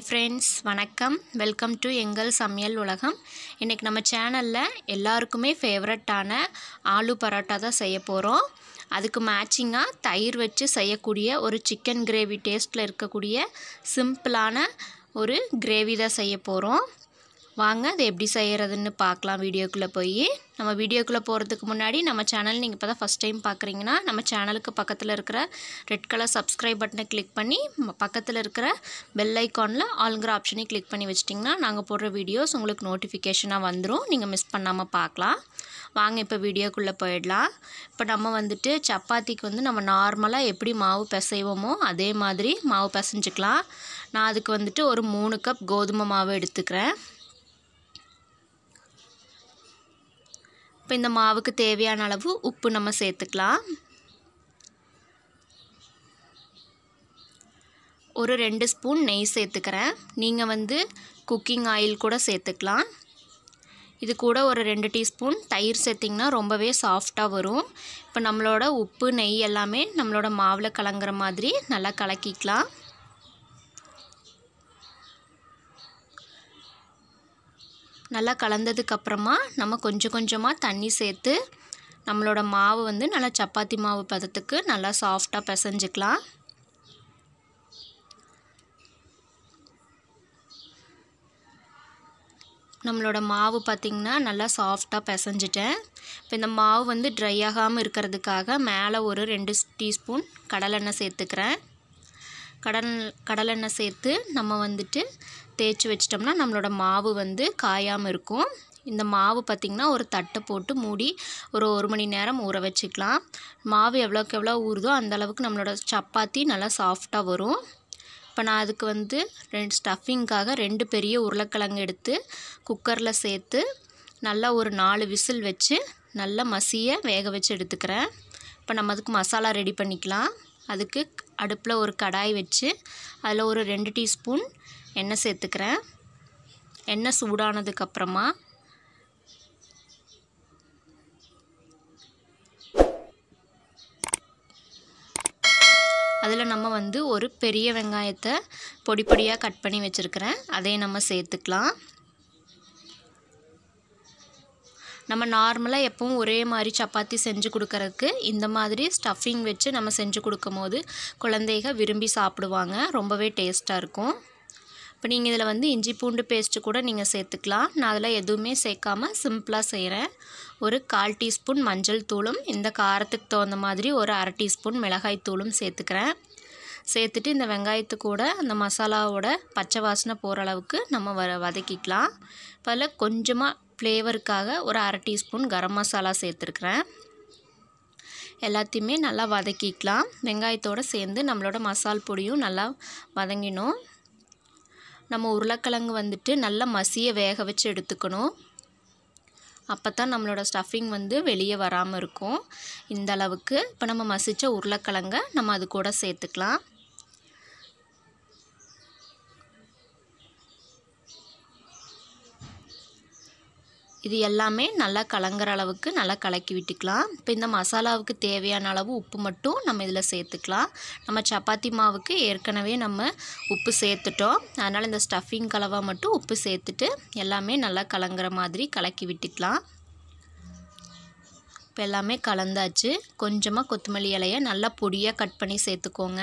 hi friends வணக்கம் welcome to எங்கள் சமையல் உலகம் இன்றைக்கி நம்ம சேனலில் எல்லாருக்குமே ஃபேவரட்டான ஆலு பரோட்டா தான் செய்ய போகிறோம் அதுக்கு மேட்சிங்காக தயிர் வச்சு செய்யக்கூடிய ஒரு சிக்கன் கிரேவி டேஸ்ட்டில் இருக்கக்கூடிய சிம்பிளான ஒரு கிரேவி தான் செய்ய போகிறோம் வாங்க அது எப்படி செய்கிறதுன்னு பார்க்கலாம் வீடியோக்குள்ளே போய் நம்ம வீடியோக்குள்ளே போகிறதுக்கு முன்னாடி நம்ம சேனல் நீங்கள் இப்போ தான் ஃபஸ்ட் டைம் பார்க்குறீங்கன்னா நம்ம சேனலுக்கு பக்கத்தில் இருக்கிற ரெட் கலர் சப்ஸ்கிரைப் பட்டனை கிளிக் பண்ணி பக்கத்தில் இருக்கிற பெல் ஐக்கானில் ஆளுங்கிற ஆப்ஷனை கிளிக் பண்ணி வச்சிட்டிங்கன்னா நாங்கள் போடுற வீடியோஸ் உங்களுக்கு நோட்டிஃபிகேஷனாக வந்துடும் நீங்கள் மிஸ் பண்ணாமல் பார்க்கலாம் வாங்க இப்போ வீடியோக்குள்ளே போயிடலாம் இப்போ நம்ம வந்துட்டு சப்பாத்திக்கு வந்து நம்ம நார்மலாக எப்படி மாவு பிசைவோமோ அதே மாதிரி மாவு பிசைஞ்சிக்கலாம் நான் அதுக்கு வந்துட்டு ஒரு மூணு கப் கோதுமை மாவு எடுத்துக்கிறேன் இப்போ இந்த மாவுக்கு தேவையான அளவு உப்பு நம்ம சேர்த்துக்கலாம் ஒரு ரெண்டு ஸ்பூன் நெய் சேர்த்துக்கிறேன் நீங்கள் வந்து குக்கிங் ஆயில் கூட சேர்த்துக்கலாம் இது கூட ஒரு ரெண்டு டீஸ்பூன் தயிர் சேர்த்திங்கன்னா ரொம்பவே சாஃப்டாக வரும் இப்போ நம்மளோட உப்பு நெய் எல்லாமே நம்மளோட மாவில் கலங்குற மாதிரி நல்லா கலக்கிக்கலாம் நல்லா கலந்ததுக்கப்புறமா நம்ம கொஞ்சம் கொஞ்சமாக தண்ணி சேர்த்து நம்மளோட மாவு வந்து நல்லா சப்பாத்தி மாவு பதத்துக்கு நல்லா சாஃப்டாக பிசைஞ்சிக்கலாம் நம்மளோட மாவு பார்த்திங்கன்னா நல்லா சாஃப்டாக பிசைஞ்சிட்டேன் இப்போ இந்த மாவு வந்து ட்ரை ஆகாமல் இருக்கிறதுக்காக மேலே ஒரு ரெண்டு டீஸ்பூன் கடலெண்ணெய் சேர்த்துக்கிறேன் கடல் கடலெண்ணெய் சேர்த்து நம்ம வந்துட்டு தேய்ச்சி வச்சிட்டோம்னா நம்மளோட மாவு வந்து காயாமல் இருக்கும் இந்த மாவு பார்த்திங்கன்னா ஒரு தட்டை போட்டு மூடி ஒரு ஒரு மணி நேரம் ஊற வச்சுக்கலாம் மாவு எவ்வளோக்கு எவ்வளோ ஊறுதோ அந்தளவுக்கு நம்மளோட சப்பாத்தி நல்லா சாஃப்டாக வரும் இப்போ நான் அதுக்கு வந்து ரெண்டு ஸ்டஃபிங்காக ரெண்டு பெரிய உருளைக்கிழங்கு எடுத்து குக்கரில் சேர்த்து நல்லா ஒரு நாலு விசில் வச்சு நல்லா மசிய வேக வச்சு எடுத்துக்கிறேன் இப்போ நம்ம அதுக்கு மசாலா ரெடி பண்ணிக்கலாம் அதுக்கு அடுப்பில் ஒரு கடாய் வச்சு அதில் ஒரு ரெண்டு டீஸ்பூன் எண்ணெய் சேர்த்துக்கிறேன் எண்ணெய் சூடானதுக்கப்புறமா அதில் நம்ம வந்து ஒரு பெரிய வெங்காயத்தை பொடி பொடியாக கட் பண்ணி வச்சுருக்கிறேன் அதையும் நம்ம சேர்த்துக்கலாம் நம்ம நார்மலாக எப்பவும் ஒரே மாதிரி சப்பாத்தி செஞ்சு கொடுக்கறதுக்கு இந்த மாதிரி ஸ்டஃபிங் வச்சு நம்ம செஞ்சு கொடுக்கும் போது குழந்தைக விரும்பி சாப்பிடுவாங்க ரொம்பவே டேஸ்ட்டாக இருக்கும் இப்போ நீங்கள் இதில் வந்து இஞ்சி பூண்டு பேஸ்ட்டு கூட நீங்கள் சேர்த்துக்கலாம் நான் அதில் எதுவுமே சேர்க்காமல் சிம்பிளாக செய்கிறேன் ஒரு கால் டீஸ்பூன் மஞ்சள் தூளும் இந்த காரத்துக்கு தகுந்த மாதிரி ஒரு அரை டீஸ்பூன் மிளகாய் தூளும் சேர்த்துக்கிறேன் சேர்த்துட்டு இந்த வெங்காயத்தை கூட அந்த மசாலாவோட பச்சை வாசனை போகிற அளவுக்கு நம்ம வ வதக்கிக்கலாம் இப்போ அதில் கொஞ்சமாக ஃப்ளேவருக்காக ஒரு அரை டீஸ்பூன் கரம் மசாலா சேர்த்துருக்குறேன் எல்லாத்தையுமே நல்லா வதக்கிக்கலாம் வெங்காயத்தோடு சேர்ந்து நம்மளோட மசால் பொடியும் நல்லா வதங்கினோம் நம்ம உருளைக்கிழங்கு வந்துட்டு நல்லா மசிய வேக வச்சு எடுத்துக்கணும் அப்போ தான் நம்மளோட ஸ்டஃபிங் வந்து வெளியே வராமல் இருக்கும் இந்த அளவுக்கு இப்போ நம்ம மசித்த உருளைக்கிழங்கை நம்ம அது கூட சேர்த்துக்கலாம் இது எல்லாமே நல்லா கலங்குற அளவுக்கு நல்லா கலக்கி விட்டுக்கலாம் இப்போ இந்த மசாலாவுக்கு தேவையான அளவு உப்பு மட்டும் நம்ம இதில் சேர்த்துக்கலாம் நம்ம சப்பாத்தி மாவுக்கு ஏற்கனவே நம்ம உப்பு சேர்த்துட்டோம் அதனால் இந்த ஸ்டஃபிங் கலவாக மட்டும் உப்பு சேர்த்துட்டு எல்லாமே நல்லா கலங்குற மாதிரி கலக்கி விட்டுக்கலாம் இப்போ எல்லாமே கலந்தாச்சு கொஞ்சமாக கொத்தமல்லி இலையை நல்லா பொடியாக கட் பண்ணி சேர்த்துக்கோங்க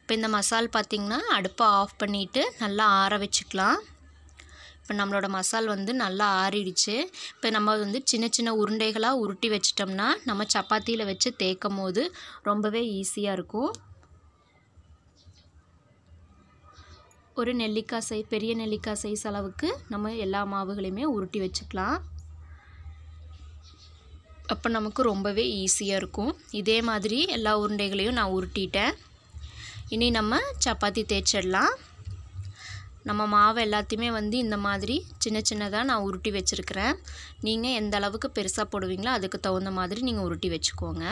இப்போ இந்த மசால் பார்த்திங்கன்னா அடுப்பை ஆஃப் பண்ணிவிட்டு நல்லா ஆற வச்சுக்கலாம் இப்போ நம்மளோட மசால் வந்து நல்லா ஆறிடுச்சு இப்போ நம்ம வந்து சின்ன சின்ன உருண்டைகளாக உருட்டி வச்சிட்டோம்னா நம்ம சப்பாத்தியில் வச்சு தேக்கும் போது ரொம்பவே ஈஸியாக இருக்கும் ஒரு நெல்லிக்காய் சை பெரிய நெல்லிக்காய் சைஸ் அளவுக்கு நம்ம எல்லா மாவுகளையுமே உருட்டி வச்சுக்கலாம் அப்போ நமக்கு ரொம்பவே ஈஸியாக இருக்கும் இதே மாதிரி எல்லா உருண்டைகளையும் நான் உருட்டிட்டேன் இனி நம்ம சப்பாத்தி தேய்ச்சிடலாம் நம்ம மாவை எல்லாத்தையுமே வந்து இந்த மாதிரி சின்ன சின்னதாக நான் உருட்டி வச்சுருக்கிறேன் நீங்கள் எந்த அளவுக்கு பெருசாக போடுவீங்களோ அதுக்கு தகுந்த மாதிரி நீங்கள் உருட்டி வச்சுக்கோங்க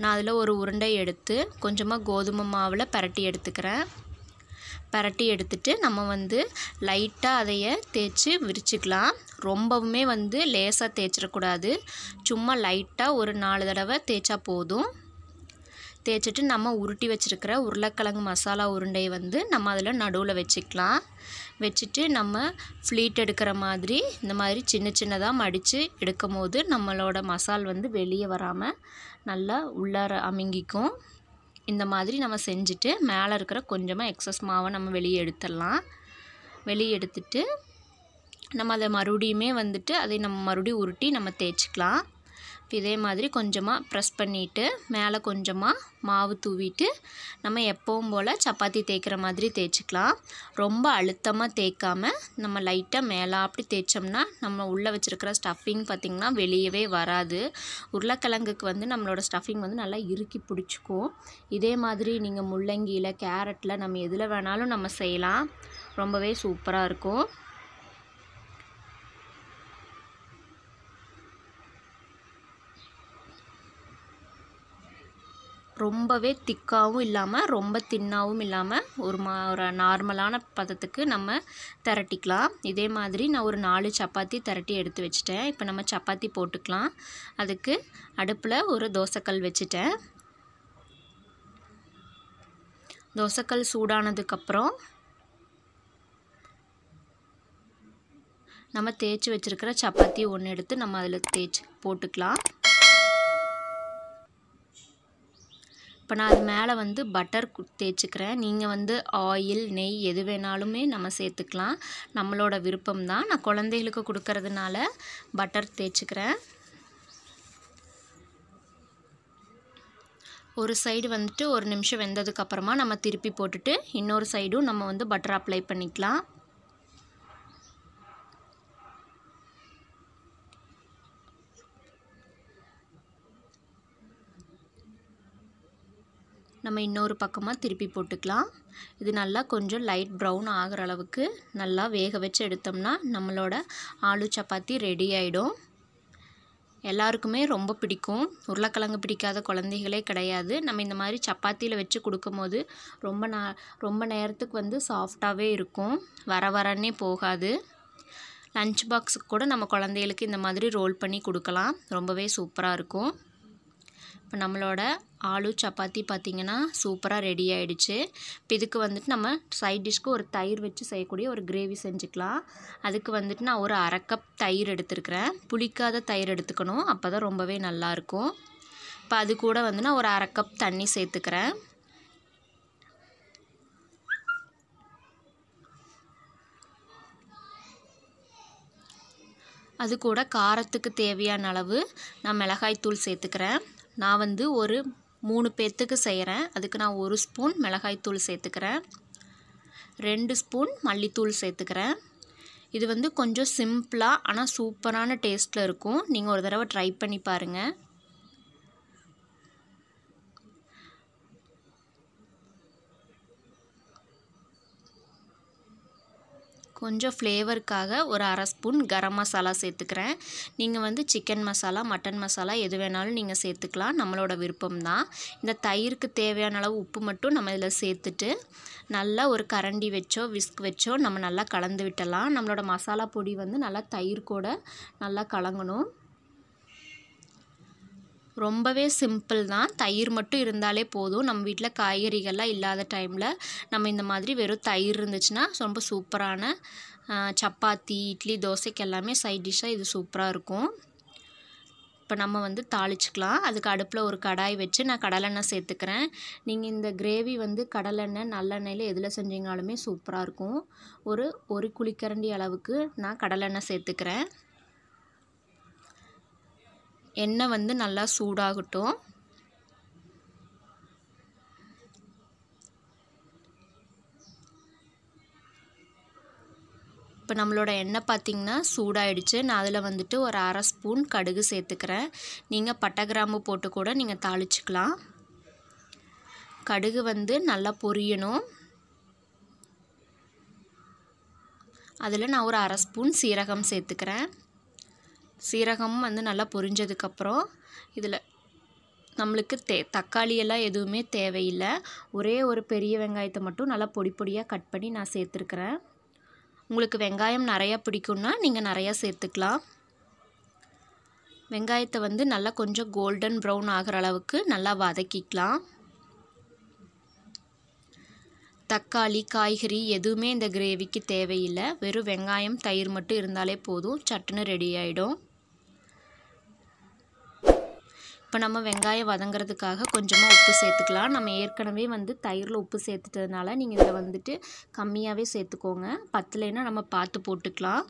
நான் அதில் ஒரு உருண்டை எடுத்து கொஞ்சமாக கோதுமை மாவில் பரட்டி எடுத்துக்கிறேன் பரட்டி எடுத்துட்டு நம்ம வந்து லைட்டாக அதைய தேய்ச்சி விரிச்சுக்கலாம் ரொம்பவுமே வந்து லேசாக தேய்ச்சிடக்கூடாது சும்மா லைட்டாக ஒரு நாலு தடவை தேய்ச்சா போதும் தேய்ச்சிட்டு நம்ம உருட்டி வச்சுருக்கிற உருளைக்கிழங்கு மசாலா உருண்டையை வந்து நம்ம அதில் நடுவில் வச்சுக்கலாம் வச்சுட்டு நம்ம ஃப்ளீட் எடுக்கிற மாதிரி இந்த மாதிரி சின்ன சின்னதாக மடித்து எடுக்கும் போது நம்மளோட மசால் வந்து வெளியே வராமல் நல்லா உள்ளார அமுங்கிக்கும் இந்த மாதிரி நம்ம செஞ்சுட்டு மேலே இருக்கிற கொஞ்சமாக எக்ஸஸ் மாவை நம்ம வெளியே எடுத்துடலாம் வெளியே எடுத்துட்டு நம்ம அதை மறுபடியுமே வந்துட்டு அதை நம்ம மறுபடியும் உருட்டி நம்ம தேய்ச்சிக்கலாம் இதே மாதிரி கொஞ்சமாக ப்ரெஸ் பண்ணிவிட்டு மேலே கொஞ்சமாக மாவு தூவிட்டு நம்ம எப்பவும் போல் சப்பாத்தி தேய்க்கிற மாதிரி தேய்ச்சிக்கலாம் ரொம்ப அழுத்தமாக தேய்க்காமல் நம்ம லைட்டாக மேலே அப்படி தேய்ச்சோம்னா நம்ம உள்ளே வச்சுருக்கிற ஸ்டஃபிங் பார்த்திங்கன்னா வெளியவே வராது உருளைக்கிழங்குக்கு வந்து நம்மளோட ஸ்டஃபிங் வந்து நல்லா இறுக்கி பிடிச்சிக்கும் இதே மாதிரி நீங்கள் முள்ளங்கியில் கேரட்டில் நம்ம எதில் வேணாலும் நம்ம செய்யலாம் ரொம்பவே சூப்பராக இருக்கும் ரொம்பவே திக்காகவும் இல்லாமல் ரொம்ப தின்னாகவும் இல்லாமல் ஒரு மா ஒரு நார்மலான பதத்துக்கு நம்ம திரட்டிக்கலாம் இதே மாதிரி நான் ஒரு நாலு சப்பாத்தி திரட்டி எடுத்து வச்சுட்டேன் இப்போ நம்ம சப்பாத்தி போட்டுக்கலாம் அதுக்கு அடுப்பில் ஒரு தோசைக்கல் வச்சுட்டேன் தோசைக்கல் சூடானதுக்கப்புறம் நம்ம தேய்ச்சி வச்சுருக்கிற சப்பாத்தி ஒன்று எடுத்து நம்ம அதில் தேய்ச்சி போட்டுக்கலாம் இப்போ நான் அது மேலே வந்து பட்டர் தேய்ச்சிக்கிறேன் நீங்கள் வந்து ஆயில் நெய் எது வேணாலுமே நம்ம சேர்த்துக்கலாம் நம்மளோட விருப்பம் தான் நான் குழந்தைகளுக்கு கொடுக்கறதுனால பட்டர் தேய்ச்சிக்கிறேன் ஒரு சைடு வந்துட்டு ஒரு நிமிஷம் வெந்ததுக்கப்புறமா நம்ம திருப்பி போட்டுட்டு இன்னொரு சைடும் நம்ம வந்து பட்டர் அப்ளை பண்ணிக்கலாம் நம்ம இன்னொரு பக்கமாக திருப்பி போட்டுக்கலாம் இது நல்லா கொஞ்சம் லைட் ப்ரௌன் ஆகிற அளவுக்கு நல்லா வேக வச்சு எடுத்தோம்னா நம்மளோட ஆலு சப்பாத்தி ரெடி ஆகிடும் எல்லாருக்குமே ரொம்ப பிடிக்கும் உருளைக்கிழங்கு பிடிக்காத குழந்தைகளே கிடையாது நம்ம இந்த மாதிரி சப்பாத்தியில் வச்சு கொடுக்கும்போது ரொம்ப நா ரொம்ப நேரத்துக்கு வந்து சாஃப்டாகவே இருக்கும் வர வரன்னே போகாது லஞ்ச் பாக்ஸுக்கு கூட நம்ம குழந்தைகளுக்கு இந்த மாதிரி ரோல் பண்ணி கொடுக்கலாம் ரொம்பவே சூப்பராக இருக்கும் இப்போ நம்மளோட ஆலு சப்பாத்தி பார்த்திங்கன்னா சூப்பராக ரெடி ஆகிடுச்சு இப்போ இதுக்கு வந்துட்டு நம்ம சைட் டிஷ்க்கு ஒரு தயிர் வச்சு செய்யக்கூடிய ஒரு கிரேவி செஞ்சுக்கலாம் அதுக்கு வந்துட்டு நான் ஒரு அரை கப் தயிர் எடுத்துருக்குறேன் புளிக்காத தயிர் எடுத்துக்கணும் அப்போ தான் ரொம்பவே நல்லாயிருக்கும் இப்போ அது கூட வந்து நான் ஒரு அரை கப் தண்ணி சேர்த்துக்கிறேன் அது கூட காரத்துக்கு தேவையான அளவு நான் மிளகாய்த்தூள் சேர்த்துக்கிறேன் நான் வந்து ஒரு மூணு பேர்த்துக்கு செய்கிறேன் அதுக்கு நான் ஒரு ஸ்பூன் மிளகாய்த்தூள் சேர்த்துக்கிறேன் ரெண்டு ஸ்பூன் மல்லித்தூள் சேர்த்துக்கிறேன் இது வந்து கொஞ்சம் சிம்பிளாக ஆனால் சூப்பரான டேஸ்ட்டில் இருக்கும் நீங்கள் ஒரு தடவை ட்ரை பண்ணி பாருங்கள் கொஞ்சம் ஃப்ளேவருக்காக ஒரு அரை ஸ்பூன் கரம் மசாலா சேர்த்துக்கிறேன் நீங்கள் வந்து சிக்கன் மசாலா மட்டன் மசாலா எது வேணாலும் நீங்கள் சேர்த்துக்கலாம் நம்மளோட விருப்பம் தான் இந்த தயிருக்கு தேவையான அளவு உப்பு மட்டும் நம்ம இதில் சேர்த்துட்டு நல்லா ஒரு கரண்டி வச்சோ விஸ்க் வச்சோ நம்ம நல்லா கலந்து விட்டலாம் நம்மளோட மசாலா பொடி வந்து நல்லா தயிர் கூட நல்லா கலங்கணும் ரொம்பவே சிம்பிள் தான் தயிர் மட்டும் இருந்தாலே போதும் நம்ம வீட்டில் காய்கறிகள்லாம் இல்லாத டைமில் நம்ம இந்த மாதிரி வெறும் தயிர் இருந்துச்சுன்னா ரொம்ப சூப்பரான சப்பாத்தி இட்லி தோசைக்கு எல்லாமே சைட் டிஷ்ஷாக இது சூப்பராக இருக்கும் இப்போ நம்ம வந்து தாளிச்சிக்கலாம் அதுக்கு அடுப்பில் ஒரு கடாய் வச்சு நான் கடலெண்ணெய் சேர்த்துக்கிறேன் நீங்கள் இந்த கிரேவி வந்து கடலெண்ணெய் நல்லெண்ணெயில் எதில் செஞ்சீங்கனாலுமே சூப்பராக இருக்கும் ஒரு ஒரு குளிக்கரண்டி அளவுக்கு நான் கடலெண்ணெய் சேர்த்துக்கிறேன் எண்ணெய் வந்து நல்லா சூடாகட்டும் இப்போ நம்மளோட எண்ணெய் பார்த்திங்கன்னா சூடாகிடுச்சு நான் அதில் வந்துட்டு ஒரு அரை ஸ்பூன் கடுகு சேர்த்துக்கிறேன் நீங்கள் பட்டை கிராம்பு போட்டு கூட நீங்கள் தாளிச்சிக்கலாம் கடுகு வந்து நல்லா பொரியணும் அதில் நான் ஒரு அரை ஸ்பூன் சீரகம் சேர்த்துக்கிறேன் சீரகம் வந்து நல்லா பொரிஞ்சதுக்கப்புறம் இதில் நம்மளுக்கு தே தக்காளியெல்லாம் எதுவுமே தேவையில்லை ஒரே ஒரு பெரிய வெங்காயத்தை மட்டும் நல்லா பொடி பொடியாக கட் பண்ணி நான் சேர்த்துருக்குறேன் உங்களுக்கு வெங்காயம் நிறையா பிடிக்கும்னா நீங்கள் நிறையா சேர்த்துக்கலாம் வெங்காயத்தை வந்து நல்லா கொஞ்சம் கோல்டன் ப்ரௌன் ஆகிற அளவுக்கு நல்லா வதக்கிக்கலாம் தக்காளி காய்கறி எதுவுமே இந்த கிரேவிக்கு தேவையில்லை வெறும் வெங்காயம் தயிர் மட்டும் இருந்தாலே போதும் சட்டுன்னு ரெடி ஆகிடும் இப்போ நம்ம வெங்காயம் வதங்கிறதுக்காக கொஞ்சமாக உப்பு சேர்த்துக்கலாம் நம்ம ஏற்கனவே வந்து தயிரில் உப்பு சேர்த்துட்டதுனால நீங்கள் இதில் வந்துட்டு கம்மியாகவே சேர்த்துக்கோங்க பத்துலேனா நம்ம பார்த்து போட்டுக்கலாம்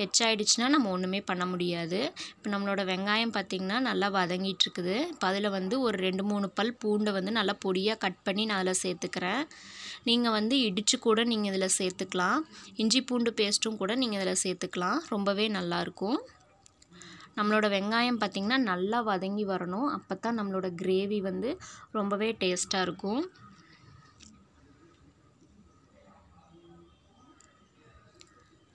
ஹெச்சாயிடுச்சுன்னா நம்ம ஒன்றுமே பண்ண முடியாது இப்போ நம்மளோட வெங்காயம் பார்த்திங்கன்னா நல்லா வதங்கிட்டுருக்குது இப்போ அதில் வந்து ஒரு ரெண்டு மூணு பல் பூண்டை வந்து நல்லா பொடியாக கட் பண்ணி நான் அதில் சேர்த்துக்கிறேன் நீங்கள் வந்து இடித்து கூட நீங்கள் இதில் சேர்த்துக்கலாம் இஞ்சி பூண்டு பேஸ்ட்டும் கூட நீங்கள் இதில் சேர்த்துக்கலாம் ரொம்பவே நல்லாயிருக்கும் நம்மளோட வெங்காயம் பார்த்திங்கன்னா நல்லா வதங்கி வரணும் அப்போ தான் நம்மளோட கிரேவி வந்து ரொம்பவே டேஸ்ட்டாக இருக்கும்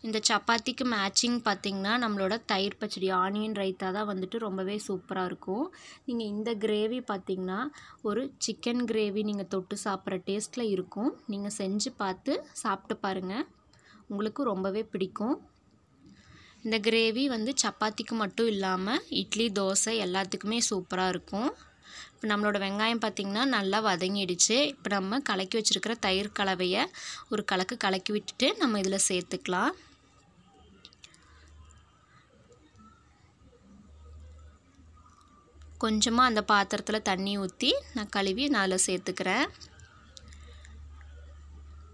இந்த சப்பாத்திக்கு மேட்சிங் பார்த்திங்கன்னா நம்மளோட தயிர் பச்சடி ஆனியன் ரைத்தா தான் வந்துட்டு ரொம்பவே சூப்பராக இருக்கும் நீங்கள் இந்த கிரேவி பார்த்திங்கன்னா ஒரு சிக்கன் கிரேவி நீங்கள் தொட்டு சாப்பிட்ற டேஸ்ட்டில் இருக்கும் நீங்கள் செஞ்சு பார்த்து சாப்பிட்டு பாருங்கள் உங்களுக்கு ரொம்பவே பிடிக்கும் இந்த கிரேவி வந்து சப்பாத்திக்கு மட்டும் இல்லாமல் இட்லி தோசை எல்லாத்துக்குமே சூப்பராக இருக்கும் இப்போ நம்மளோட வெங்காயம் பார்த்திங்கன்னா நல்லா வதங்கிடுச்சு இப்போ நம்ம கலக்கி வச்சுருக்கிற தயிர் கலவையை ஒரு கலக்கு கலக்கி விட்டுட்டு நம்ம இதில் சேர்த்துக்கலாம் கொஞ்சமாக அந்த பாத்திரத்தில் தண்ணி ஊற்றி நான் கழுவி நான் அதில் சேர்த்துக்கிறேன்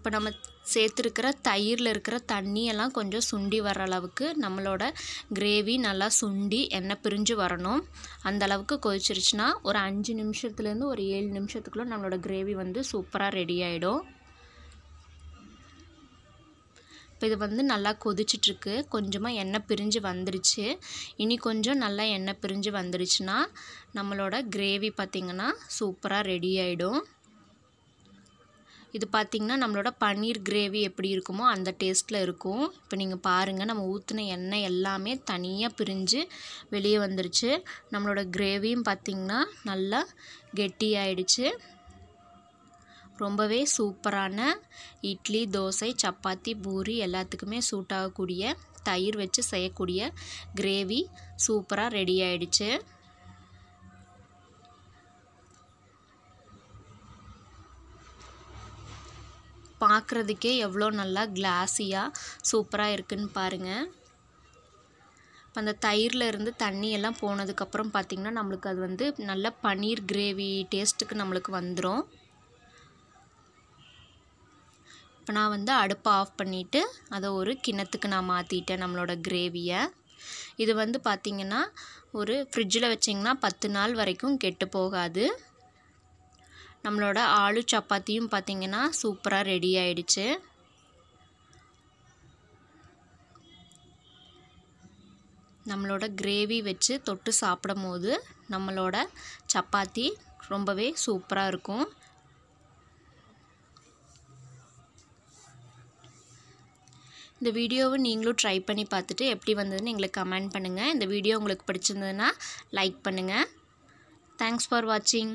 இப்போ நம்ம சேர்த்துருக்கிற தயிரில் இருக்கிற தண்ணியெல்லாம் கொஞ்சம் சுண்டி வர அளவுக்கு நம்மளோட கிரேவி நல்லா சுண்டி எண்ணெய் பிரிஞ்சு வரணும் அந்த அளவுக்கு கொதிச்சிருச்சுன்னா ஒரு அஞ்சு நிமிஷத்துலேருந்து ஒரு ஏழு நிமிஷத்துக்குள்ளே நம்மளோட கிரேவி வந்து சூப்பராக ரெடி ஆகிடும் இப்போ இது வந்து நல்லா கொதிச்சிட்ருக்கு கொஞ்சமாக எண்ணெய் பிரிஞ்சு வந்துருச்சு இனி கொஞ்சம் நல்லா எண்ணெய் பிரிஞ்சு வந்துருச்சுன்னா நம்மளோட கிரேவி பார்த்திங்கன்னா சூப்பராக ரெடி ஆகிடும் இது பார்த்திங்கன்னா நம்மளோட பன்னீர் கிரேவி எப்படி இருக்குமோ அந்த டேஸ்ட்டில் இருக்கும் இப்போ நீங்கள் பாருங்கள் நம்ம ஊற்றின எண்ணெய் எல்லாமே தனியாக பிரிஞ்சு வெளியே வந்துருச்சு நம்மளோட கிரேவியும் பார்த்திங்கன்னா நல்லா கெட்டியாயிடுச்சு ரொம்பவே சூப்பரான இட்லி தோசை சப்பாத்தி பூரி எல்லாத்துக்குமே சூட் ஆகக்கூடிய தயிர் வச்சு செய்யக்கூடிய கிரேவி சூப்பராக ரெடி ஆகிடுச்சு பார்க்குறதுக்கே எவ்வளோ நல்லா கிளாஸியாக சூப்பராக இருக்குதுன்னு பாருங்கள் இப்போ அந்த தயிரில் இருந்து தண்ணியெல்லாம் போனதுக்கப்புறம் பார்த்திங்கன்னா நம்மளுக்கு அது வந்து நல்ல பன்னீர் கிரேவி டேஸ்ட்டுக்கு நம்மளுக்கு வந்துடும் இப்போ நான் வந்து அடுப்பை ஆஃப் பண்ணிவிட்டு அதை ஒரு கிணத்துக்கு நான் மாற்றிட்டேன் நம்மளோட கிரேவியை இது வந்து பார்த்திங்கன்னா ஒரு ஃப்ரிட்ஜில் வச்சிங்கன்னா பத்து நாள் வரைக்கும் கெட்டு போகாது நம்மளோட ஆலு சப்பாத்தியும் பார்த்திங்கன்னா சூப்பராக ரெடி ஆயிடுச்சு நம்மளோட கிரேவி வச்சு தொட்டு சாப்பிடும் போது நம்மளோட சப்பாத்தி ரொம்பவே சூப்பராக இருக்கும் இந்த வீடியோவை நீங்களும் ட்ரை பண்ணி பார்த்துட்டு எப்படி வந்ததுன்னு எங்களுக்கு கமெண்ட் பண்ணுங்கள் இந்த வீடியோ உங்களுக்கு பிடிச்சிருந்ததுன்னா லைக் பண்ணுங்கள் தேங்க்ஸ் ஃபார் வாட்சிங்